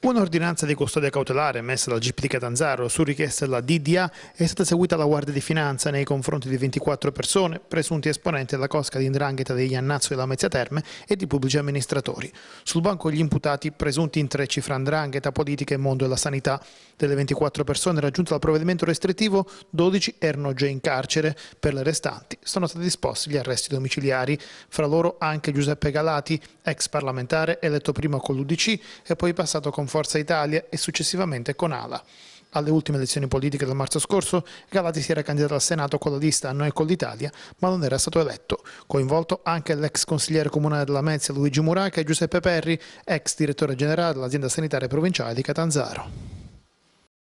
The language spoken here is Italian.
Un'ordinanza di custodia cautelare emessa dal GP di Catanzaro su richiesta della DDA è stata eseguita dalla Guardia di Finanza nei confronti di 24 persone, presunti esponenti della cosca di indrangheta degli Annazzo e della Mezzia Terme e di pubblici amministratori. Sul banco gli imputati presunti in tre cifre indrangheta, politica e mondo della sanità. Delle 24 persone raggiunte dal provvedimento restrittivo, 12 erano già in carcere. Per le restanti sono stati disposti gli arresti domiciliari, fra loro anche Giuseppe Galati, ex parlamentare eletto prima con l'Udc e poi passato con Forza Italia e successivamente con ALA. Alle ultime elezioni politiche del marzo scorso, Galati si era candidato al Senato con la lista Noi con l'Italia, ma non era stato eletto. Coinvolto anche l'ex consigliere comunale della Mezia Luigi Muraca e Giuseppe Perri, ex direttore generale dell'azienda sanitaria provinciale di Catanzaro.